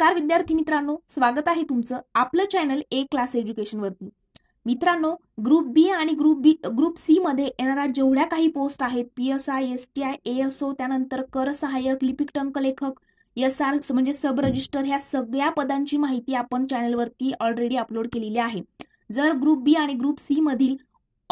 नमस्कार विद्यार्थी मित्रांनो स्वागत आहे तुमचं आपलं चॅनल ए क्लास एज्युकेशन वरती मित्रांनो ग्रुप बी आणि ग्रुप बी ग्रुप सी मध्ये येणाऱ्या जेवढ्या काही पोस्ट आहेत P S I S T I A S O त्यानंतर कर सहाय्यक लिपिक लेखक एस आर म्हणजे सब रजिस्टर ह्या सगळ्या पदांची माहिती आपण चॅनलवरती ऑलरेडी अपलोड केलेली आहे जर ग्रुप बी आणि ग्रुप सी मधील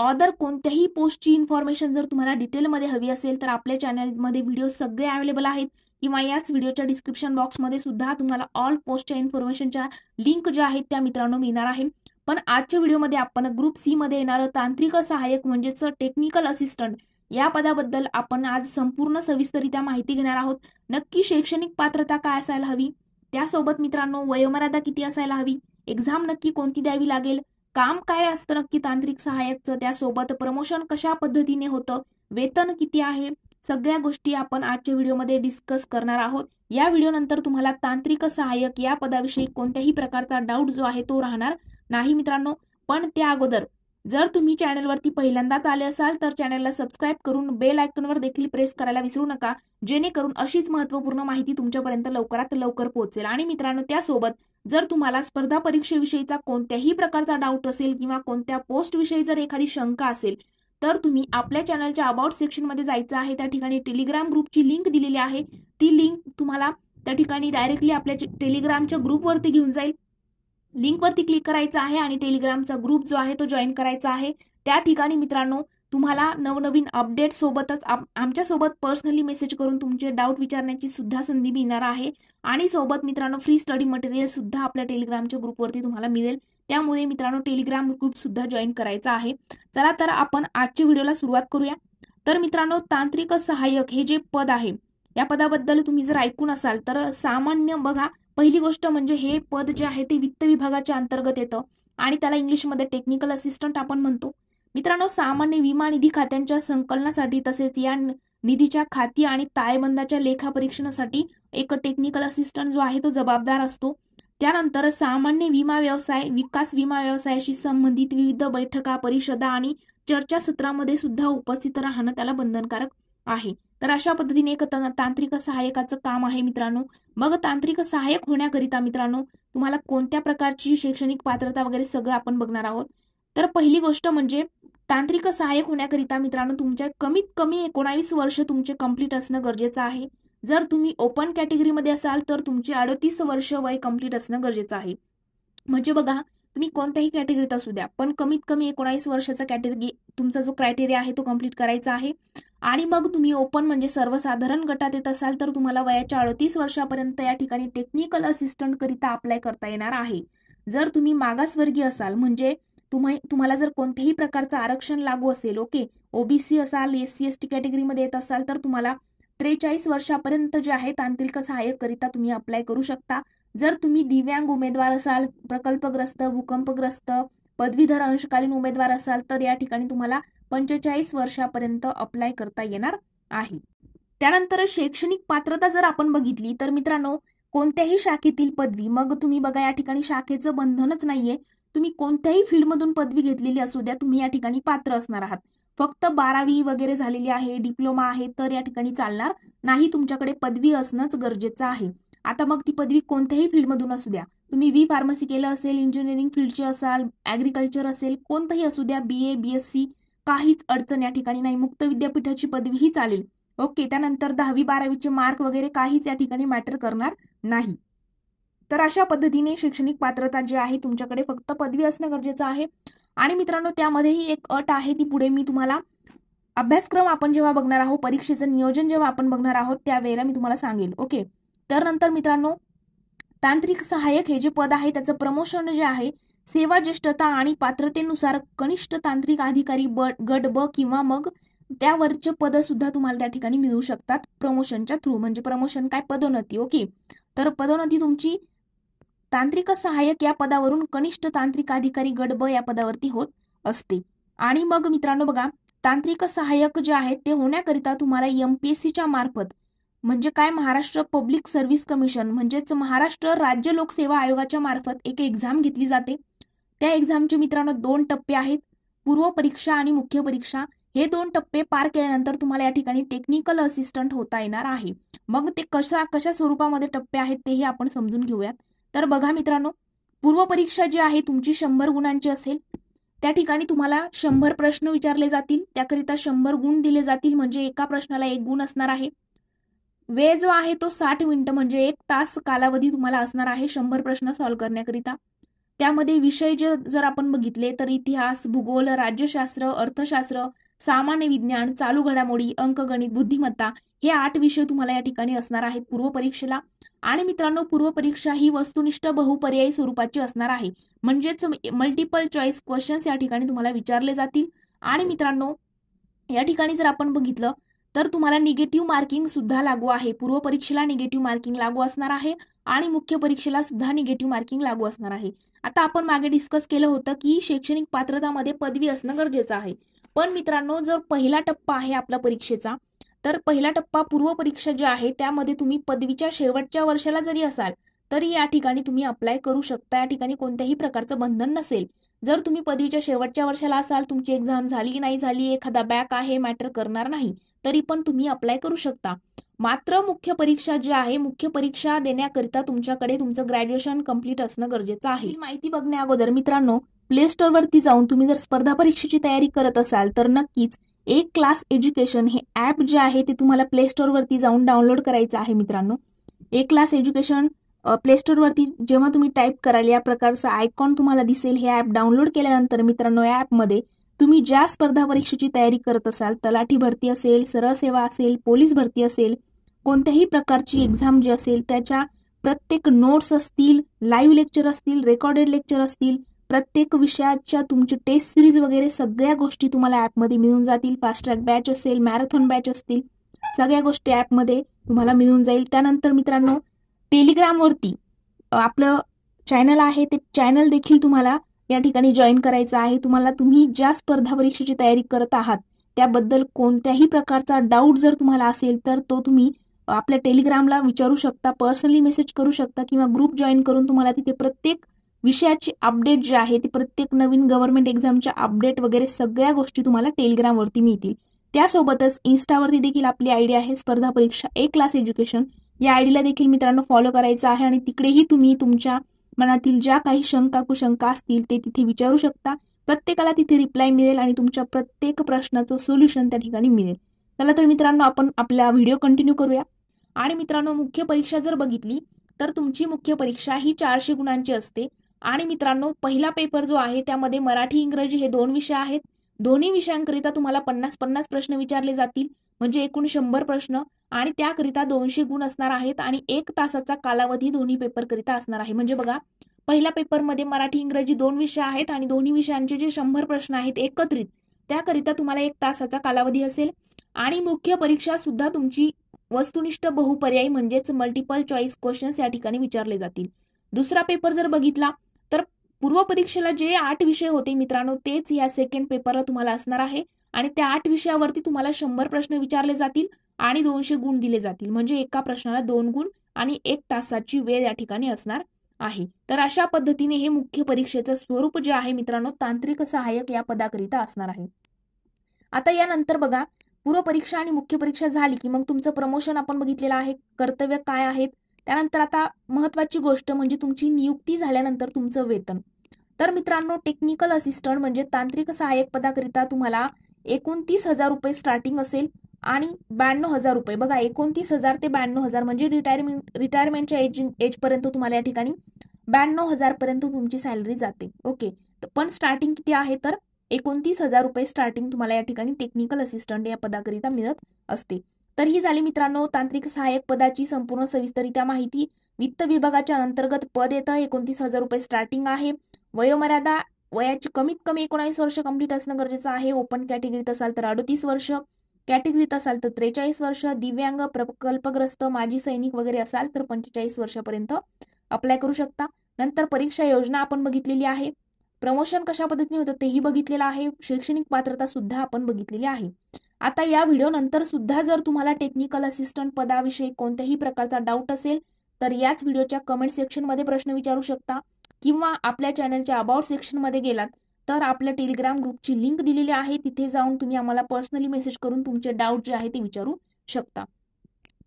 ऑदर कोणत्याही पोस्टची इन्फॉर्मेशन जर तुम्हाला डिटेलमध्ये हवी असेल तर आपल्या चॅनलमध्ये व्हिडिओ सगळे अवेलेबल आहेत किंवा याच व्हिडिओच्या डिस्क्रिप्शन बॉक्समध्ये सुद्धा तुम्हाला ऑल पोस्टच्या इन्फॉर्मेशनच्या लिंक ज्या आहेत त्या मित्रांनो मिळणार आहे पण आजच्या व्हिडिओमध्ये आपण ग्रुप सी मध्ये येणारं तांत्रिक सहाय्यक म्हणजेच टेक्निकल असिस्टंट या पदाबद्दल आपण आज संपूर्ण सविस्तरित्या माहिती घेणार आहोत नक्की शैक्षणिक पात्रता काय असायला हवी त्यासोबत मित्रांनो वयोमर्यादा किती असायला हवी एक्झाम नक्की कोणती द्यावी लागेल काम काय असतं नक्की तांत्रिक सहाय्यकचं त्यासोबत प्रमोशन कशा पद्धतीने होतं वेतन किती आहे सगळ्या गोष्टी आपण आजच्या व्हिडिओमध्ये डिस्कस करणार आहोत या व्हिडिओ नंतर तुम्हाला तांत्रिक सहाय्यक या पदाविषयी कोणत्याही प्रकारचा डाऊट जो आहे तो राहणार नाही मित्रांनो पण त्या अगोदर जर तुम्ही चॅनलवरती पहिल्यांदाच आले असाल तर चॅनलला सबस्क्राईब करून बेल आयकॉनवर देखील प्रेस करायला विसरू नका जेणेकरून अशीच महत्वपूर्ण माहिती तुमच्यापर्यंत लवकरात लवकर पोहोचेल आणि मित्रांनो त्यासोबत जर तुम्हाला स्पर्धा परीक्षेविषयीचा कोणत्याही प्रकारचा डाऊट असेल किंवा कोणत्या पोस्टविषयी जर एखादी शंका असेल तर तुम्ही आपल्या चॅनलच्या अबाउट सेक्शनमध्ये जायचं आहे त्या ठिकाणी टेलिग्राम ग्रुपची लिंक दिलेली आहे ती लिंक तुम्हाला त्या ठिकाणी डायरेक्टली आपल्या टेलिग्रामच्या ग्रुपवरती घेऊन जाईल लिंकवरती क्लिक करायचं आहे आणि टेलिग्रामचा ग्रुप जो आहे तो जॉईन करायचा आहे त्या ठिकाणी मित्रांनो तुम्हाला नवनवीन अपडेट सोबतच आमच्यासोबत पर्सनली मेसेज करून तुमचे डाऊट विचारण्याची सुद्धा संधी मिळणार आहे आणि सोबत मित्रांनो फ्री स्टडी मटेरियल सुद्धा आपल्या टेलिग्रामच्या ग्रुपवरती तुम्हाला मिळेल त्यामुळे मित्रांनो टेलिग्राम सुद्धा जॉईन करायचा आहे चला तर आपण आजच्या व्हिडिओला सुरुवात करूया तर मित्रांनो तांत्रिक सहाय्यक हे जे पद आहे या पदाबद्दल तुम्ही जर ऐकून असाल तर सामान्य बघा पहिली गोष्ट म्हणजे हे पद जे आहे ते वित्त विभागाच्या अंतर्गत येतं आणि त्याला इंग्लिशमध्ये टेक्निकल असिस्टंट आपण म्हणतो मित्रांनो सामान्य विमा निधी खात्यांच्या संकलनासाठी तसेच या निधीच्या खाती आणि ताळेबंदाच्या लेखापरीक्षणासाठी एक टेक्निकल असिस्टंट जो आहे तो जबाबदार असतो त्यानंतर सामान्य विमा व्यवसाय विकास विमा व्यवसायाशी संबंधित विविध बैठका परिषदा आणि चर्चासत्रामध्ये सुद्धा उपस्थित राहणं त्याला बंधनकारक आहे तर अशा पद्धतीने एक तांत्रिक सहाय्यकाचं काम आहे मित्रांनो मग तांत्रिक सहाय्यक होण्याकरिता मित्रांनो तुम्हाला कोणत्या प्रकारची शैक्षणिक पात्रता वगैरे सगळं आपण बघणार आहोत तर पहिली गोष्ट म्हणजे तांत्रिक सहाय्यक होण्याकरिता मित्रांनो तुमच्या कमीत कमी एकोणावीस वर्ष तुमचे कम्प्लीट असणं गरजेचं आहे जर तुम्ही ओपन कॅटेगरीमध्ये असाल तर तुमचे अडतीस वर्ष वय कम्प्लीट असणं गरजेचं आहे म्हणजे बघा तुम्ही कोणत्याही कॅटेगरीत असू द्या पण कमीत कमी एकोणावीस वर्षाचा कॅटेगरी तुमचा जो क्रायटेरिया आहे तो कम्प्लीट करायचा आहे आणि मग तुम्ही ओपन म्हणजे सर्वसाधारण गटात येत असाल तर तुम्हाला वयाच्या अडतीस वर्षापर्यंत या ठिकाणी टेक्निकल असिस्टंट करिता अप्लाय करता येणार आहे जर तुम्ही मागासवर्गीय असाल म्हणजे तुम्हाला जर कोणत्याही प्रकारचं आरक्षण लागू असेल ओके ओबीसी असाल एस सी एस टी कॅटेगरीमध्ये येत असाल तर तुम्हाला त्रेचाळीस वर्षापर्यंत जे आहे तांत्रिक सहाय्यकरिता तुम्ही अप्लाय करू शकता जर तुम्ही दिव्यांग उमेदवार असाल प्रकल्पग्रस्त भूकंपग्रस्त पदवीधर अंशकालीन उमेदवार असाल तर या ठिकाणी तुम्हाला पंचेचाळीस वर्षापर्यंत अप्लाय करता येणार आहे त्यानंतर शैक्षणिक पात्रता जर आपण बघितली तर मित्रांनो कोणत्याही शाखेतील पदवी मग तुम्ही बघा या ठिकाणी शाखेचं बंधनच नाहीये तुम्ही कोणत्याही फील्डमधून पदवी घेतलेली असू द्या तुम्ही या ठिकाणी पात्र असणार आहात फक्त बारावी वगैरे झालेली आहे डिप्लोमा आहे तर या ठिकाणी चालणार नाही तुमच्याकडे पदवी असणंच गरजेचं आहे आता मग ती पदवी कोणत्याही फील्डमधून असू द्या तुम्ही बी फार्मसी केलं असेल इंजिनिअरिंग फील्डची असाल ऍग्रीकल्चर असेल कोणतंही असू द्या बी ए बी एस सी काहीच अडचण या ठिकाणी नाही मुक्त विद्यापीठाची पदवीही चालेल ओके त्यानंतर दहावी बारावीचे मार्क वगैरे काहीच या ठिकाणी मॅटर करणार नाही तर अशा पद्धतीने शैक्षणिक पात्रता जी आहे तुमच्याकडे फक्त पदवी असणं गरजेचं आहे आणि मित्रांनो त्यामध्येही एक अट आहे ती पुढे मी तुम्हाला अभ्यासक्रम आपण जेव्हा बघणार आहोत परीक्षेचं नियोजन जेव्हा आपण बघणार आहोत त्यावेळेला मी तुम्हाला सांगेल ओके तर नंतर मित्रांनो तांत्रिक सहाय्यक हे जे पद आहे त्याचं प्रमोशन जे आहे सेवा ज्येष्ठता आणि पात्रतेनुसार कनिष्ठ तांत्रिक अधिकारी ब गट ब किंवा मग त्यावरचे पद सुद्धा तुम्हाला त्या ठिकाणी मिळू शकतात प्रमोशनच्या थ्रू म्हणजे प्रमोशन काय पदोन्नती ओके तर पदोन्नती तुमची तांत्रिक सहाय्यक या पदावरून कनिष्ठ तांत्रिक अधिकारी गडब या पदावरती होत असते आणि मग मित्रांनो बघा तांत्रिक सहाय्यक जे आहेत ते होण्याकरिता तुम्हाला च्या मार्फत म्हणजे काय महाराष्ट्र पब्लिक सर्व्हिस कमिशन म्हणजेच महाराष्ट्र राज्य लोकसेवा आयोगाच्या मार्फत एक एक्झाम घेतली जाते त्या एक्झामचे मित्रांनो दोन टप्पे आहेत पूर्व परीक्षा आणि मुख्य परीक्षा हे दोन टप्पे पार केल्यानंतर तुम्हाला या ठिकाणी टेक्निकल असिस्टंट होता येणार आहे मग ते कशा कशा स्वरूपामध्ये टप्पे आहेत तेही आपण समजून घेऊयात तर बघा मित्रांनो पूर्वपरीक्षा जी आहे तुमची शंभर गुणांची असेल त्या ठिकाणी तुम्हाला शंभर प्रश्न विचारले जातील त्याकरिता शंभर गुण दिले जातील म्हणजे एका प्रश्नाला एक गुण असणार आहे वेळ जो आहे तो साठ मिनिट म्हणजे एक तास कालावधी तुम्हाला असणार आहे शंभर प्रश्न सॉल्व्ह करण्याकरिता त्यामध्ये विषय जे जर आपण बघितले तर इतिहास भूगोल राज्यशास्त्र अर्थशास्त्र सामान्य विज्ञान चालू घडामोडी अंकगणित बुद्धिमत्ता हे आठ विषय तुम्हाला या ठिकाणी असणार आहेत पूर्व परीक्षेला आणि मित्रांनो पूर्वपरीक्षा ही वस्तुनिष्ठ बहुपर्यायी स्वरूपाची असणार आहे म्हणजेच मल्टिपल चॉईस क्वेश्चन्स या ठिकाणी तुम्हाला विचारले जातील आणि मित्रांनो या ठिकाणी जर आपण बघितलं तर तुम्हाला निगेटिव्ह मार्किंग सुद्धा लागू आहे पूर्व परीक्षेला निगेटिव्ह मार्किंग लागू असणार आहे आणि मुख्य परीक्षेला सुद्धा निगेटिव्ह मार्किंग लागू असणार आहे आता आपण मागे डिस्कस केलं होतं की शैक्षणिक पात्रतामध्ये पदवी असणं गरजेचं आहे पण मित्रांनो जर पहिला टप्पा आहे आपल्या परीक्षेचा तर पहिला टप्पा पूर्वपरीक्षा ज्या आहे त्यामध्ये तुम्ही पदवीच्या शेवटच्या वर्षाला जरी असाल तरी या ठिकाणी तुम्ही अप्लाय करू शकता या ठिकाणी कोणत्याही प्रकारचं बंधन नसेल जर तुम्ही पदवीच्या शेवटच्या वर्षाला असाल तुमची एक्झाम झाली नाही झाली एखादा बॅक आहे मॅटर करणार नाही तरी पण तुम्ही अप्लाय करू शकता मात्र मुख्य परीक्षा जी आहे मुख्य परीक्षा देण्याकरिता तुमच्याकडे तुमचं ग्रॅज्युएशन कम्प्लीट असणं गरजेचं आहे माहिती बघण्या अगोदर मित्रांनो प्ले स्टोअरवरती जाऊन तुम्ही जर स्पर्धा परीक्षेची तयारी करत असाल तर नक्कीच एक क्लास एज्युकेशन हे ॲप जे आहे ते तुम्हाला प्ले स्टोअरवरती जाऊन डाउनलोड करायचं आहे मित्रांनो एक क्लास एज्युकेशन प्ले स्टोअरवरती जेव्हा तुम्ही टाईप कराल या प्रकारचा आयकॉन तुम्हाला दिसेल हे ॲप डाउनलोड केल्यानंतर मित्रांनो या ॲपमध्ये तुम्ही ज्या स्पर्धा परीक्षेची तयारी करत असाल तलाठी भरती असेल सरसेवा असेल पोलीस भरती असेल कोणत्याही प्रकारची एक्झाम जी असेल त्याच्या प्रत्येक नोट्स असतील लाईव्ह लेक्चर असतील रेकॉर्डेड लेक्चर असतील प्रत्येक विषयाच्या तुमची टेस्ट सिरीज वगैरे सगळ्या गोष्टी तुम्हाला ॲपमध्ये मिळून जातील फास्ट ट्रॅक बॅच असेल मॅरेथॉन बॅच असतील सगळ्या गोष्टी ऍपमध्ये तुम्हाला मिळून जाईल त्यानंतर मित्रांनो टेलिग्रामवरती आपलं चॅनल आहे ते चॅनल देखील तुम्हाला या ठिकाणी जॉईन करायचं आहे तुम्हाला तुम्ही ज्या स्पर्धा परीक्षेची तयारी करत आहात त्याबद्दल कोणत्याही प्रकारचा डाऊट जर तुम्हाला असेल तर तो तुम्ही आपल्या टेलिग्रामला विचारू शकता पर्सनली मेसेज करू शकता किंवा ग्रुप जॉईन करून तुम्हाला तिथे प्रत्येक विषयाची अपडेट जी आहे ती प्रत्येक नवीन गव्हर्नमेंट एक्झामच्या अपडेट वगैरे सगळ्या गोष्टी तुम्हाला टेलिग्रामवरती मिळतील त्यासोबतच इन्स्टावरती देखील आपली आयडी आहे स्पर्धा परीक्षा ए क्लास एज्युकेशन या आयडीला देखील मित्रांनो फॉलो करायचं आहे आणि तिकडेही तुम्ही तुमच्या मनातील ज्या काही शंका कुशंका असतील ते तिथे विचारू शकता प्रत्येकाला तिथे रिप्लाय मिळेल आणि तुमच्या प्रत्येक प्रश्नाचं सोल्युशन त्या ठिकाणी मिळेल चला तर मित्रांनो आपण आपला व्हिडिओ कंटिन्यू करूया आणि मित्रांनो मुख्य परीक्षा जर बघितली तर तुमची मुख्य परीक्षा ही चारशे गुणांची असते आणि मित्रांनो पहिला पेपर जो आहे त्यामध्ये मराठी इंग्रजी हे दोन विषय आहेत दोन्ही विषयांकरिता तुम्हाला पन्नास पन्नास प्रश्न विचारले जातील म्हणजे एकूण शंभर प्रश्न आणि त्याकरिता दोनशे गुण असणार आहेत आणि एक तासाचा कालावधी दोन्ही पेपरकरिता असणार आहे म्हणजे बघा पहिल्या पेपरमध्ये मराठी इंग्रजी दोन विषय आहेत आणि दोन्ही विषयांचे जे शंभर प्रश्न आहेत एकत्रित त्याकरिता तुम्हाला एक तासाचा कालावधी असेल आणि मुख्य परीक्षा सुद्धा तुमची वस्तुनिष्ठ बहुपर्यायी म्हणजेच मल्टिपल चॉईस क्वेश्चन्स या ठिकाणी विचारले जातील दुसरा पेपर जर बघितला पूर्व परीक्षेला जे आठ विषय होते मित्रांनो तेच या सेकंड पेपरला तुम्हाला असणार आहे आणि त्या आठ विषयावरती तुम्हाला शंभर प्रश्न विचारले जातील आणि दोनशे गुण दिले जातील म्हणजे एका प्रश्नाला दोन गुण आणि एक तासाची वेळ या ठिकाणी असणार आहे तर अशा पद्धतीने हे मुख्य परीक्षेचं स्वरूप जे आहे मित्रांनो तांत्रिक सहाय्यक या पदाकरिता असणार आहे आता यानंतर बघा पूर्व परीक्षा आणि मुख्य परीक्षा झाली की मग तुमचं प्रमोशन आपण बघितलेलं आहे कर्तव्य काय आहेत त्यानंतर आता महत्वाची गोष्ट म्हणजे तुमची नियुक्ती झाल्यानंतर तुमचं वेतन तर मित्रांनो टेक्निकल असिस्टंट म्हणजे तांत्रिक सहाय्यक पदाकरिता तुम्हाला एकोणतीस हजार रुपये स्टार्टिंग असेल आणि ब्याण्णव हजार रुपये बघा एकोणतीस हजार ते ब्याण्णव हजार म्हणजे रिटायरमेंट रिटायरमेंटच्या एज एजपर्यंत तुम्हाला या ठिकाणी ब्याण्णव हजारपर्यंत तुमची सॅलरी जाते ओके पण स्टार्टिंग किती आहे तर एकोणतीस हजार रुपये स्टार्टिंग तुम्हाला या ठिकाणी टेक्निकल असिस्टंट या पदाकरिता मिळत असते तर ही झाली मित्रांनो तांत्रिक सहाय्यक पदाची संपूर्ण सविस्तरित्या माहिती वित्त विभागाच्या अंतर्गत पद येतं एकोणतीस हजार रुपये स्टार्टिंग आहे वयोमर्यादा वयाची कमीत कमी एकोणावीस वर्ष कंप्लीट असणं गरजेचं आहे ओपन कॅटेगरीत असाल तर अडतीस वर्ष कॅटेगरीत असाल तर त्रेचाळीस वर्ष दिव्यांग प्रकल्पग्रस्त माजी सैनिक वगैरे असाल तर पंचेचाळीस वर्षापर्यंत अप्लाय करू शकता नंतर परीक्षा योजना आपण बघितलेली आहे प्रमोशन कशा पद्धतीने होतं तेही बघितलेलं आहे शैक्षणिक पात्रता सुद्धा आपण बघितलेली आहे आता या व्हिडिओ नंतर सुद्धा जर तुम्हाला टेक्निकल असिस्टंट पदाविषयी कोणत्याही प्रकारचा डाऊट असेल तर याच व्हिडिओच्या कमेंट सेक्शनमध्ये प्रश्न विचारू शकता किंवा आपल्या चॅनलच्या अबाउट सेक्शनमध्ये गेलात तर आपल्या टेलिग्राम ग्रुपची लिंक दिलेली आहे तिथे जाऊन तुम्ही आम्हाला पर्सनली मेसेज करून तुमचे डाऊट जे आहे ते विचारू शकता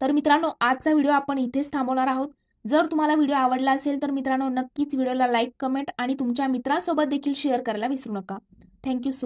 तर मित्रांनो आजचा व्हिडिओ आपण इथेच थांबवणार आहोत जर तुम्हाला व्हिडिओ आवडला असेल तर मित्रांनो नक्कीच व्हिडिओला लाईक कमेंट आणि तुमच्या मित्रांसोबत देखील शेअर करायला विसरू नका थँक्यू सो मच